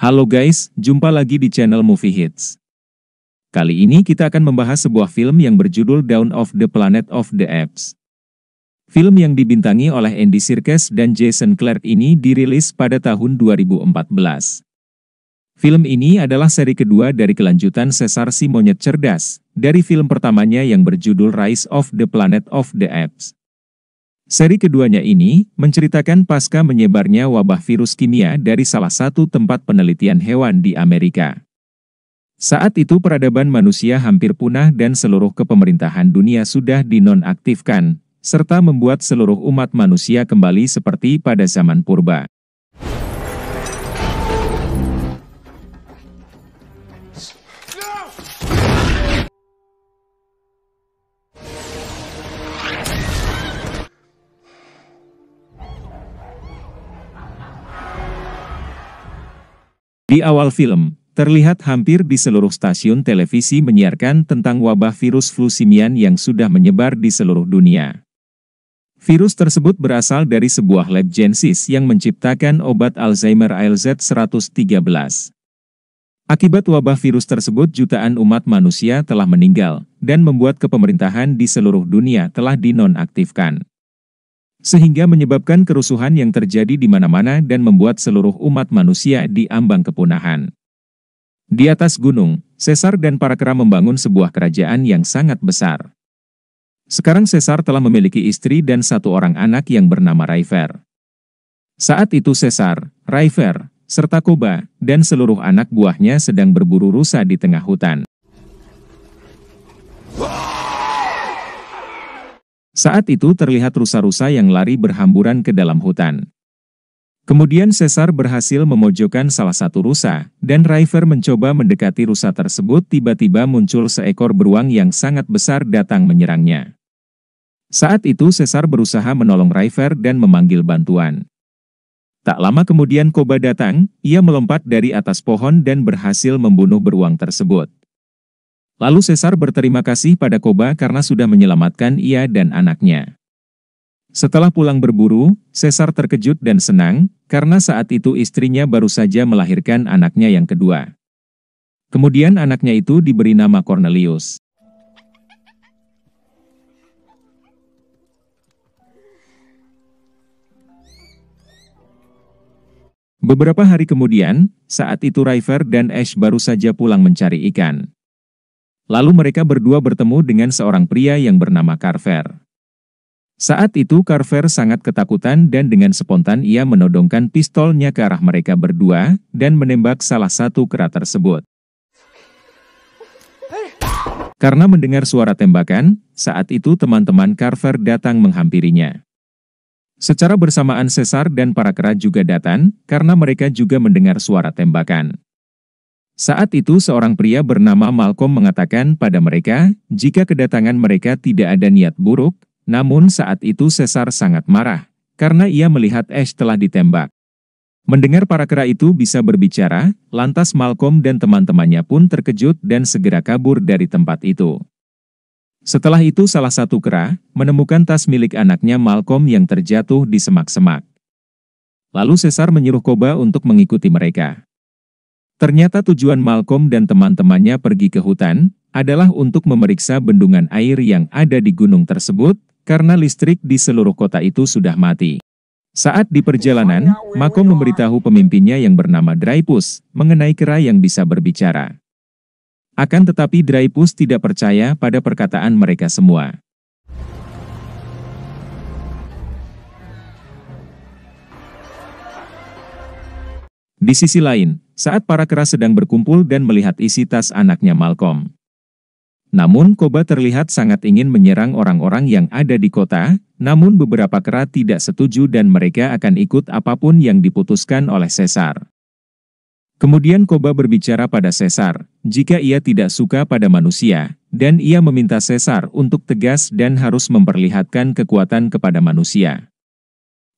Halo guys, jumpa lagi di channel Movie Hits. Kali ini kita akan membahas sebuah film yang berjudul Down of the Planet of the Apes. Film yang dibintangi oleh Andy Serkis dan Jason Clarke ini dirilis pada tahun 2014. Film ini adalah seri kedua dari kelanjutan Sesar Si Monyet Cerdas, dari film pertamanya yang berjudul Rise of the Planet of the Apes. Seri keduanya ini menceritakan pasca menyebarnya wabah virus kimia dari salah satu tempat penelitian hewan di Amerika. Saat itu peradaban manusia hampir punah dan seluruh kepemerintahan dunia sudah dinonaktifkan, serta membuat seluruh umat manusia kembali seperti pada zaman purba. Di awal film, terlihat hampir di seluruh stasiun televisi menyiarkan tentang wabah virus flu simian yang sudah menyebar di seluruh dunia. Virus tersebut berasal dari sebuah lab Gensis yang menciptakan obat Alzheimer ALZ-113. Akibat wabah virus tersebut jutaan umat manusia telah meninggal, dan membuat kepemerintahan di seluruh dunia telah dinonaktifkan sehingga menyebabkan kerusuhan yang terjadi di mana-mana dan membuat seluruh umat manusia di ambang kepunahan. Di atas gunung, Caesar dan para kera membangun sebuah kerajaan yang sangat besar. Sekarang Caesar telah memiliki istri dan satu orang anak yang bernama Raifer. Saat itu Caesar, Raifer, serta Koba, dan seluruh anak buahnya sedang berburu rusa di tengah hutan. Saat itu terlihat rusa-rusa yang lari berhamburan ke dalam hutan. Kemudian Cesar berhasil memojokkan salah satu rusa, dan River mencoba mendekati rusa tersebut tiba-tiba muncul seekor beruang yang sangat besar datang menyerangnya. Saat itu Cesar berusaha menolong River dan memanggil bantuan. Tak lama kemudian Koba datang, ia melompat dari atas pohon dan berhasil membunuh beruang tersebut. Lalu Cesar berterima kasih pada Koba karena sudah menyelamatkan ia dan anaknya. Setelah pulang berburu, Cesar terkejut dan senang, karena saat itu istrinya baru saja melahirkan anaknya yang kedua. Kemudian anaknya itu diberi nama Cornelius. Beberapa hari kemudian, saat itu River dan Ash baru saja pulang mencari ikan. Lalu mereka berdua bertemu dengan seorang pria yang bernama Carver. Saat itu Carver sangat ketakutan dan dengan spontan ia menodongkan pistolnya ke arah mereka berdua dan menembak salah satu kera tersebut. Karena mendengar suara tembakan, saat itu teman-teman Carver datang menghampirinya. Secara bersamaan Cesar dan para kera juga datang, karena mereka juga mendengar suara tembakan. Saat itu seorang pria bernama Malcolm mengatakan pada mereka, jika kedatangan mereka tidak ada niat buruk, namun saat itu Cesar sangat marah, karena ia melihat Ash telah ditembak. Mendengar para kera itu bisa berbicara, lantas Malcolm dan teman-temannya pun terkejut dan segera kabur dari tempat itu. Setelah itu salah satu kera, menemukan tas milik anaknya Malcolm yang terjatuh di semak-semak. Lalu Cesar menyuruh Koba untuk mengikuti mereka. Ternyata tujuan Malcolm dan teman-temannya pergi ke hutan, adalah untuk memeriksa bendungan air yang ada di gunung tersebut, karena listrik di seluruh kota itu sudah mati. Saat di perjalanan, Malcolm memberitahu pemimpinnya yang bernama Dreyfus, mengenai kera yang bisa berbicara. Akan tetapi Dreyfus tidak percaya pada perkataan mereka semua. Di sisi lain, saat para kera sedang berkumpul dan melihat isi tas anaknya Malcolm. Namun Koba terlihat sangat ingin menyerang orang-orang yang ada di kota, namun beberapa kera tidak setuju dan mereka akan ikut apapun yang diputuskan oleh Caesar. Kemudian Koba berbicara pada Caesar, jika ia tidak suka pada manusia, dan ia meminta Caesar untuk tegas dan harus memperlihatkan kekuatan kepada manusia.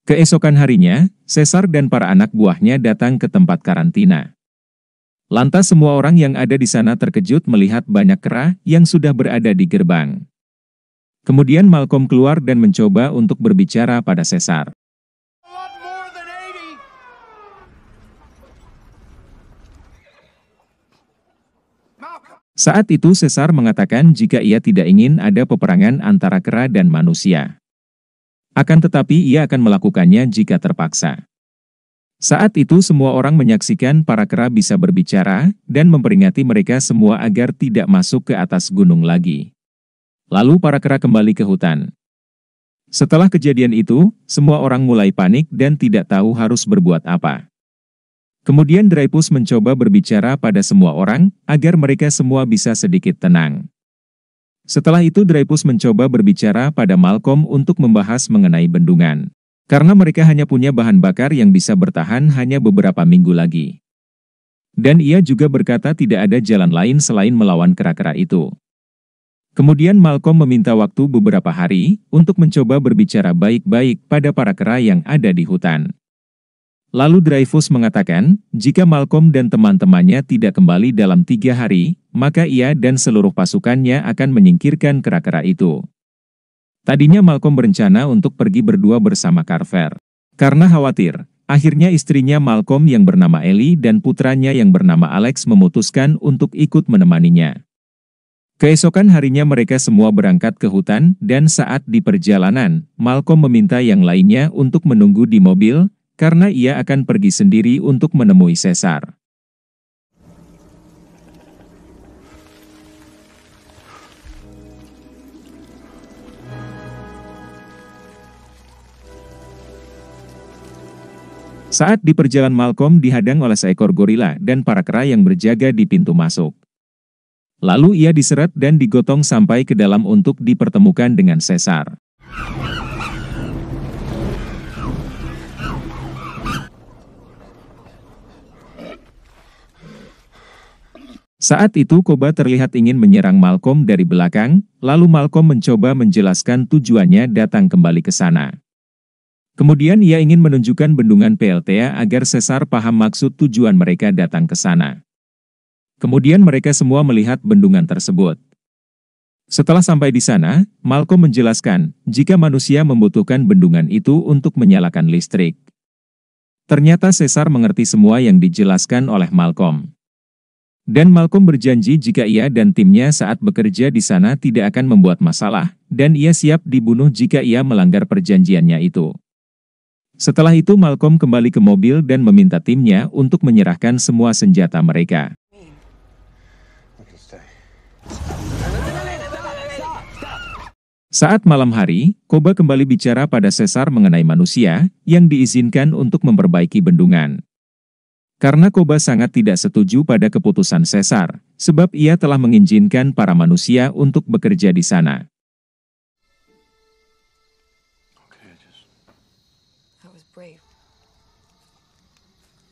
Keesokan harinya, Cesar dan para anak buahnya datang ke tempat karantina. Lantas semua orang yang ada di sana terkejut melihat banyak kera yang sudah berada di gerbang. Kemudian Malcolm keluar dan mencoba untuk berbicara pada Cesar. Saat itu Cesar mengatakan jika ia tidak ingin ada peperangan antara kera dan manusia. Akan tetapi ia akan melakukannya jika terpaksa. Saat itu semua orang menyaksikan para kera bisa berbicara, dan memperingati mereka semua agar tidak masuk ke atas gunung lagi. Lalu para kera kembali ke hutan. Setelah kejadian itu, semua orang mulai panik dan tidak tahu harus berbuat apa. Kemudian Dreyfus mencoba berbicara pada semua orang, agar mereka semua bisa sedikit tenang. Setelah itu Dreyfus mencoba berbicara pada Malcolm untuk membahas mengenai bendungan. Karena mereka hanya punya bahan bakar yang bisa bertahan hanya beberapa minggu lagi. Dan ia juga berkata tidak ada jalan lain selain melawan kera-kera itu. Kemudian Malcolm meminta waktu beberapa hari untuk mencoba berbicara baik-baik pada para kera yang ada di hutan. Lalu Dreyfus mengatakan, jika Malcolm dan teman-temannya tidak kembali dalam tiga hari, maka ia dan seluruh pasukannya akan menyingkirkan kera-kera itu. Tadinya Malcolm berencana untuk pergi berdua bersama Carver. Karena khawatir, akhirnya istrinya Malcolm yang bernama Ellie dan putranya yang bernama Alex memutuskan untuk ikut menemaninya. Keesokan harinya mereka semua berangkat ke hutan, dan saat di perjalanan, Malcolm meminta yang lainnya untuk menunggu di mobil, karena ia akan pergi sendiri untuk menemui Caesar. Saat di perjalanan Malcolm dihadang oleh seekor gorila dan para kera yang berjaga di pintu masuk. Lalu ia diseret dan digotong sampai ke dalam untuk dipertemukan dengan Caesar. Saat itu Koba terlihat ingin menyerang Malcolm dari belakang, lalu Malcolm mencoba menjelaskan tujuannya datang kembali ke sana. Kemudian ia ingin menunjukkan bendungan PLTA agar Sesar paham maksud tujuan mereka datang ke sana. Kemudian mereka semua melihat bendungan tersebut. Setelah sampai di sana, Malcolm menjelaskan, jika manusia membutuhkan bendungan itu untuk menyalakan listrik. Ternyata Sesar mengerti semua yang dijelaskan oleh Malcolm. Dan Malcolm berjanji jika ia dan timnya saat bekerja di sana tidak akan membuat masalah, dan ia siap dibunuh jika ia melanggar perjanjiannya itu. Setelah itu Malcolm kembali ke mobil dan meminta timnya untuk menyerahkan semua senjata mereka. Saat malam hari, Koba kembali bicara pada Cesar mengenai manusia yang diizinkan untuk memperbaiki bendungan. Karena Koba sangat tidak setuju pada keputusan Caesar, sebab ia telah mengizinkan para manusia untuk bekerja di sana.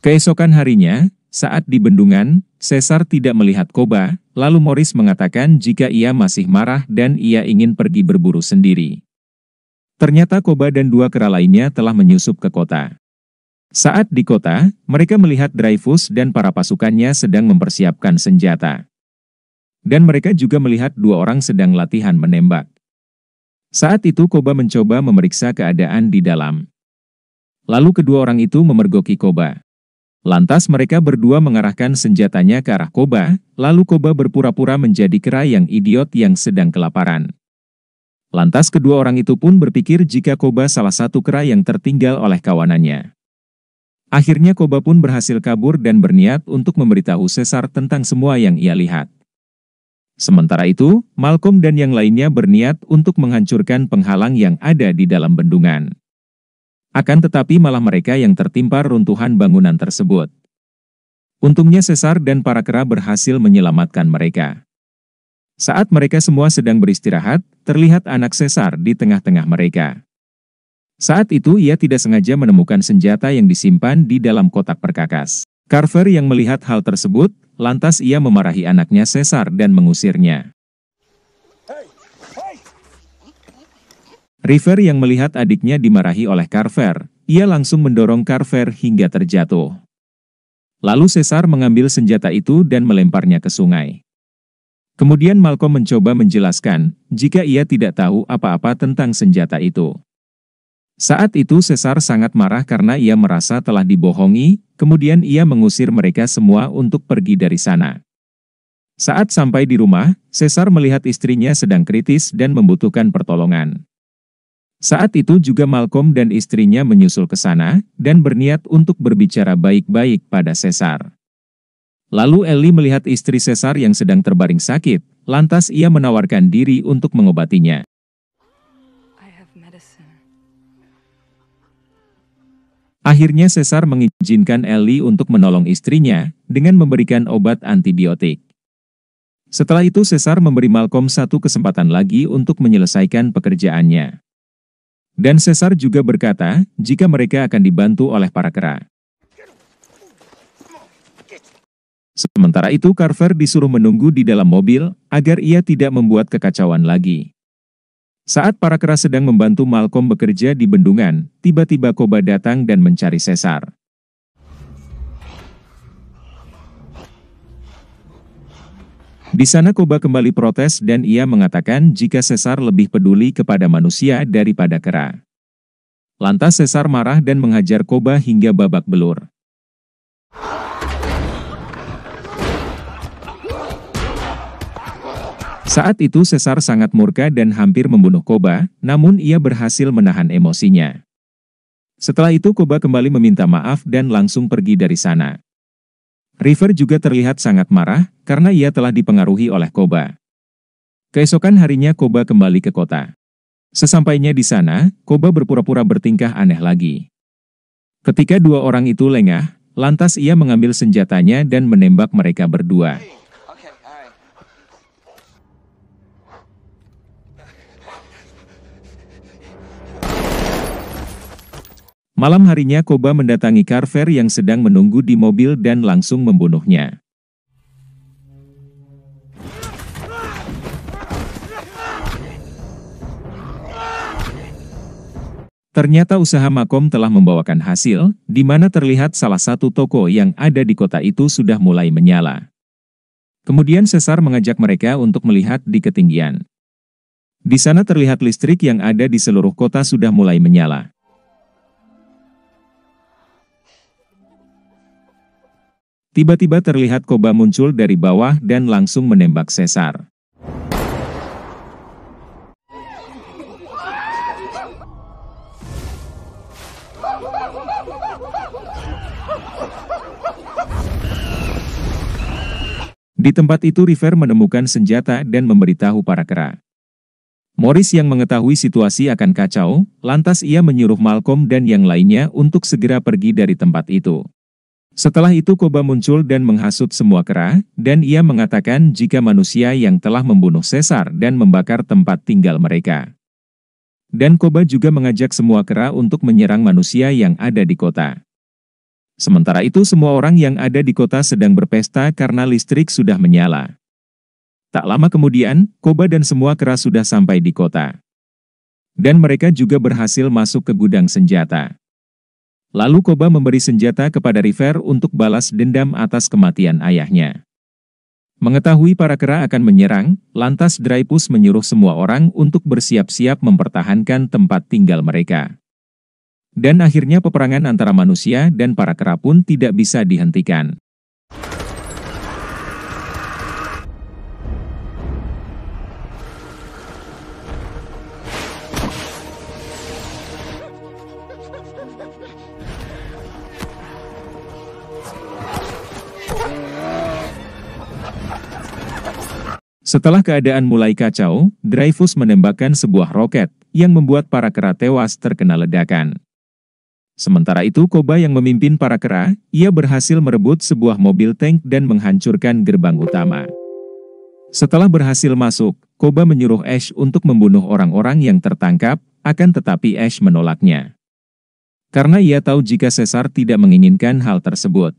Keesokan harinya, saat di bendungan, Caesar tidak melihat Koba, lalu Morris mengatakan jika ia masih marah dan ia ingin pergi berburu sendiri. Ternyata Koba dan dua kera lainnya telah menyusup ke kota. Saat di kota, mereka melihat Dreyfus dan para pasukannya sedang mempersiapkan senjata. Dan mereka juga melihat dua orang sedang latihan menembak. Saat itu Koba mencoba memeriksa keadaan di dalam. Lalu kedua orang itu memergoki Koba. Lantas mereka berdua mengarahkan senjatanya ke arah Koba, lalu Koba berpura-pura menjadi kera yang idiot yang sedang kelaparan. Lantas kedua orang itu pun berpikir jika Koba salah satu kera yang tertinggal oleh kawanannya. Akhirnya Koba pun berhasil kabur dan berniat untuk memberitahu Sesar tentang semua yang ia lihat. Sementara itu, Malcolm dan yang lainnya berniat untuk menghancurkan penghalang yang ada di dalam bendungan. Akan tetapi malah mereka yang tertimpa runtuhan bangunan tersebut. Untungnya Sesar dan para kera berhasil menyelamatkan mereka. Saat mereka semua sedang beristirahat, terlihat anak Sesar di tengah-tengah mereka. Saat itu ia tidak sengaja menemukan senjata yang disimpan di dalam kotak perkakas. Carver yang melihat hal tersebut, lantas ia memarahi anaknya Cesar dan mengusirnya. River yang melihat adiknya dimarahi oleh Carver, ia langsung mendorong Carver hingga terjatuh. Lalu Cesar mengambil senjata itu dan melemparnya ke sungai. Kemudian Malcolm mencoba menjelaskan, jika ia tidak tahu apa-apa tentang senjata itu. Saat itu Sesar sangat marah karena ia merasa telah dibohongi, kemudian ia mengusir mereka semua untuk pergi dari sana. Saat sampai di rumah, Sesar melihat istrinya sedang kritis dan membutuhkan pertolongan. Saat itu juga Malcolm dan istrinya menyusul ke sana, dan berniat untuk berbicara baik-baik pada Sesar. Lalu Ellie melihat istri Sesar yang sedang terbaring sakit, lantas ia menawarkan diri untuk mengobatinya. Akhirnya Cesar mengizinkan Ellie untuk menolong istrinya dengan memberikan obat antibiotik. Setelah itu Cesar memberi Malcolm satu kesempatan lagi untuk menyelesaikan pekerjaannya. Dan Cesar juga berkata, jika mereka akan dibantu oleh para kera. Sementara itu Carver disuruh menunggu di dalam mobil, agar ia tidak membuat kekacauan lagi. Saat para kera sedang membantu Malcolm bekerja di bendungan, tiba-tiba Koba datang dan mencari Cesar. Di sana Koba kembali protes dan ia mengatakan jika Cesar lebih peduli kepada manusia daripada kera. Lantas Cesar marah dan menghajar Koba hingga babak belur. Saat itu Sesar sangat murka dan hampir membunuh Koba, namun ia berhasil menahan emosinya. Setelah itu Koba kembali meminta maaf dan langsung pergi dari sana. River juga terlihat sangat marah, karena ia telah dipengaruhi oleh Koba. Keesokan harinya Koba kembali ke kota. Sesampainya di sana, Koba berpura-pura bertingkah aneh lagi. Ketika dua orang itu lengah, lantas ia mengambil senjatanya dan menembak mereka berdua. Malam harinya Koba mendatangi Carver yang sedang menunggu di mobil dan langsung membunuhnya. Ternyata usaha Makom telah membawakan hasil, di mana terlihat salah satu toko yang ada di kota itu sudah mulai menyala. Kemudian Sesar mengajak mereka untuk melihat di ketinggian. Di sana terlihat listrik yang ada di seluruh kota sudah mulai menyala. Tiba-tiba terlihat Koba muncul dari bawah dan langsung menembak Cesar. Di tempat itu River menemukan senjata dan memberitahu para kera. Morris yang mengetahui situasi akan kacau, lantas ia menyuruh Malcolm dan yang lainnya untuk segera pergi dari tempat itu. Setelah itu Koba muncul dan menghasut semua kera, dan ia mengatakan jika manusia yang telah membunuh Caesar dan membakar tempat tinggal mereka. Dan Koba juga mengajak semua kera untuk menyerang manusia yang ada di kota. Sementara itu semua orang yang ada di kota sedang berpesta karena listrik sudah menyala. Tak lama kemudian, Koba dan semua kera sudah sampai di kota. Dan mereka juga berhasil masuk ke gudang senjata. Lalu Koba memberi senjata kepada River untuk balas dendam atas kematian ayahnya. Mengetahui para kera akan menyerang, lantas Dreyfus menyuruh semua orang untuk bersiap-siap mempertahankan tempat tinggal mereka. Dan akhirnya peperangan antara manusia dan para kera pun tidak bisa dihentikan. Setelah keadaan mulai kacau, Dreyfus menembakkan sebuah roket, yang membuat para kera tewas terkena ledakan. Sementara itu Koba yang memimpin para kera, ia berhasil merebut sebuah mobil tank dan menghancurkan gerbang utama. Setelah berhasil masuk, Koba menyuruh Ash untuk membunuh orang-orang yang tertangkap, akan tetapi Ash menolaknya. Karena ia tahu jika Caesar tidak menginginkan hal tersebut.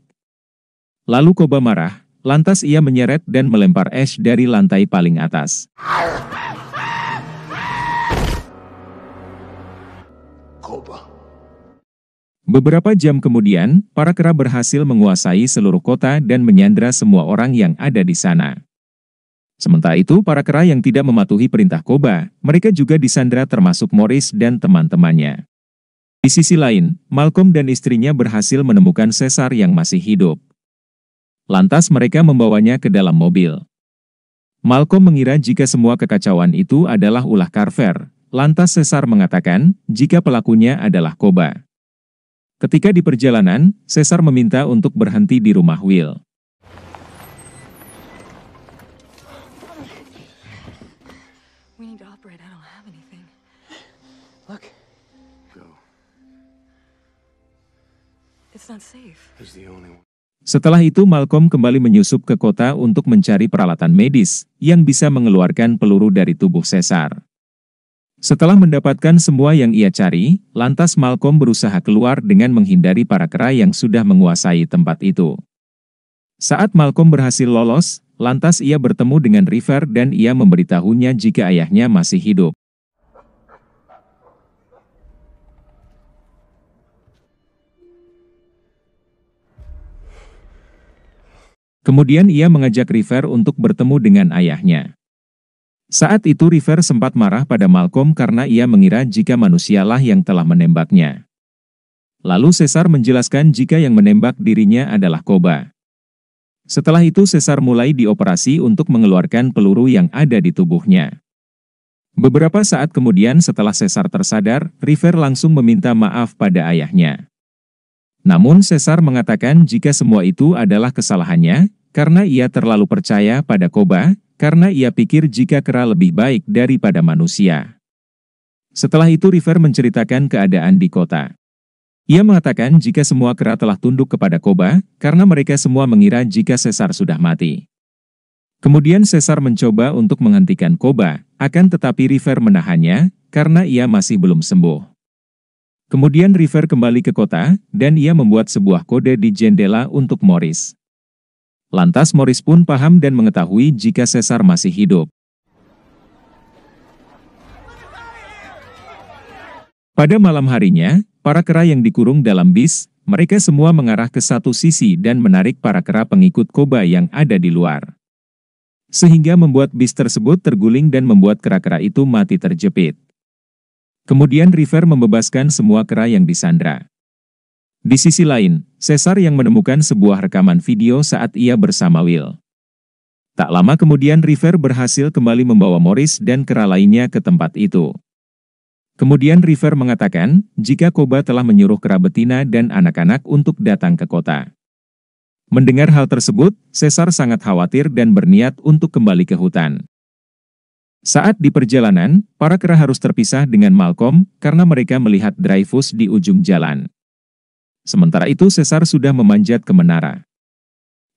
Lalu Koba marah, Lantas ia menyeret dan melempar Ash dari lantai paling atas. Beberapa jam kemudian, para kera berhasil menguasai seluruh kota dan menyandra semua orang yang ada di sana. Sementara itu, para kera yang tidak mematuhi perintah Koba, mereka juga disandra termasuk Morris dan teman-temannya. Di sisi lain, Malcolm dan istrinya berhasil menemukan Caesar yang masih hidup, Lantas mereka membawanya ke dalam mobil. Malcolm mengira jika semua kekacauan itu adalah ulah Carver. Lantas Cesar mengatakan, jika pelakunya adalah Koba. Ketika di perjalanan, Cesar meminta untuk berhenti di rumah Will. It's not safe. It's the only one. Setelah itu Malcolm kembali menyusup ke kota untuk mencari peralatan medis yang bisa mengeluarkan peluru dari tubuh Caesar. Setelah mendapatkan semua yang ia cari, lantas Malcolm berusaha keluar dengan menghindari para kera yang sudah menguasai tempat itu. Saat Malcolm berhasil lolos, lantas ia bertemu dengan River dan ia memberitahunya jika ayahnya masih hidup. Kemudian ia mengajak River untuk bertemu dengan ayahnya. Saat itu River sempat marah pada Malcolm karena ia mengira jika manusialah yang telah menembaknya. Lalu Cesar menjelaskan jika yang menembak dirinya adalah Koba. Setelah itu Cesar mulai dioperasi untuk mengeluarkan peluru yang ada di tubuhnya. Beberapa saat kemudian setelah Cesar tersadar, River langsung meminta maaf pada ayahnya. Namun Cesar mengatakan jika semua itu adalah kesalahannya, karena ia terlalu percaya pada Koba, karena ia pikir jika kera lebih baik daripada manusia. Setelah itu River menceritakan keadaan di kota. Ia mengatakan jika semua kera telah tunduk kepada Koba, karena mereka semua mengira jika Cesar sudah mati. Kemudian Cesar mencoba untuk menghentikan Koba, akan tetapi River menahannya, karena ia masih belum sembuh. Kemudian River kembali ke kota, dan ia membuat sebuah kode di jendela untuk Morris. Lantas Morris pun paham dan mengetahui jika Caesar masih hidup. Pada malam harinya, para kera yang dikurung dalam bis, mereka semua mengarah ke satu sisi dan menarik para kera pengikut Koba yang ada di luar. Sehingga membuat bis tersebut terguling dan membuat kera-kera itu mati terjepit. Kemudian River membebaskan semua kera yang disandra. Di sisi lain, Caesar yang menemukan sebuah rekaman video saat ia bersama Will. Tak lama kemudian River berhasil kembali membawa Morris dan kera lainnya ke tempat itu. Kemudian River mengatakan, jika Koba telah menyuruh kera betina dan anak-anak untuk datang ke kota. Mendengar hal tersebut, Caesar sangat khawatir dan berniat untuk kembali ke hutan. Saat di perjalanan, para kera harus terpisah dengan Malcolm karena mereka melihat Dreyfus di ujung jalan. Sementara itu sesar sudah memanjat ke menara.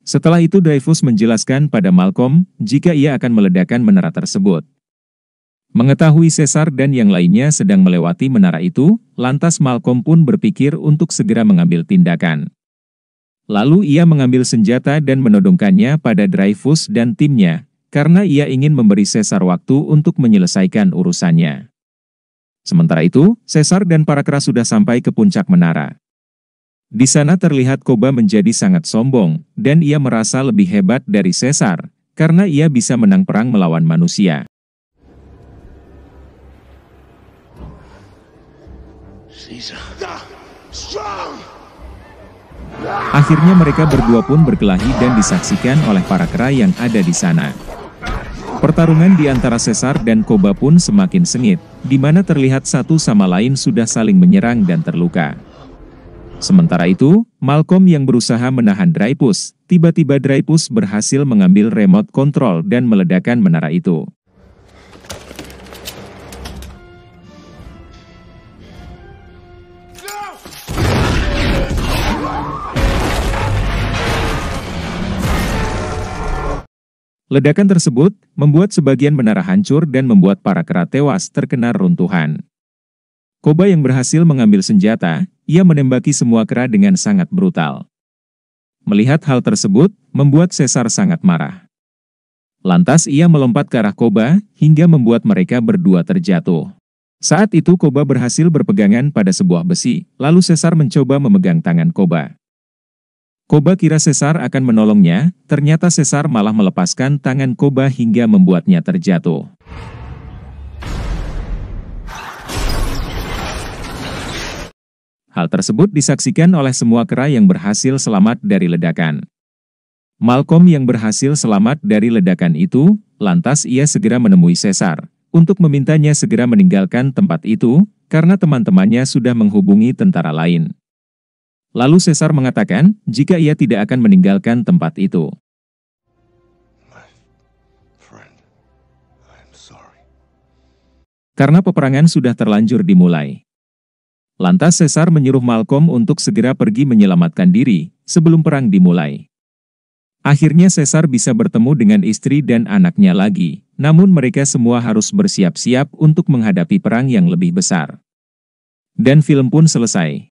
Setelah itu Dreyfus menjelaskan pada Malcolm jika ia akan meledakkan menara tersebut. Mengetahui sesar dan yang lainnya sedang melewati menara itu, lantas Malcolm pun berpikir untuk segera mengambil tindakan. Lalu ia mengambil senjata dan menodongkannya pada Dreyfus dan timnya, karena ia ingin memberi Caesar waktu untuk menyelesaikan urusannya. Sementara itu, Caesar dan para kera sudah sampai ke puncak menara. Di sana terlihat Koba menjadi sangat sombong, dan ia merasa lebih hebat dari Caesar, karena ia bisa menang perang melawan manusia. Caesar. Akhirnya mereka berdua pun berkelahi dan disaksikan oleh para kera yang ada di sana. Pertarungan di antara Cesar dan Koba pun semakin sengit, di mana terlihat satu sama lain sudah saling menyerang dan terluka. Sementara itu, Malcolm yang berusaha menahan Dreyfus, tiba-tiba Dreyfus berhasil mengambil remote control dan meledakkan menara itu. Ledakan tersebut membuat sebagian menara hancur dan membuat para kera tewas terkena runtuhan. Koba yang berhasil mengambil senjata, ia menembaki semua kera dengan sangat brutal. Melihat hal tersebut, membuat Cesar sangat marah. Lantas ia melompat ke arah Koba, hingga membuat mereka berdua terjatuh. Saat itu Koba berhasil berpegangan pada sebuah besi, lalu Cesar mencoba memegang tangan Koba. Koba kira Sesar akan menolongnya, ternyata Sesar malah melepaskan tangan Koba hingga membuatnya terjatuh. Hal tersebut disaksikan oleh semua kera yang berhasil selamat dari ledakan. Malcolm yang berhasil selamat dari ledakan itu, lantas ia segera menemui Sesar, untuk memintanya segera meninggalkan tempat itu, karena teman-temannya sudah menghubungi tentara lain. Lalu Caesar mengatakan, jika ia tidak akan meninggalkan tempat itu. Karena peperangan sudah terlanjur dimulai. Lantas Caesar menyuruh Malcolm untuk segera pergi menyelamatkan diri, sebelum perang dimulai. Akhirnya Caesar bisa bertemu dengan istri dan anaknya lagi, namun mereka semua harus bersiap-siap untuk menghadapi perang yang lebih besar. Dan film pun selesai.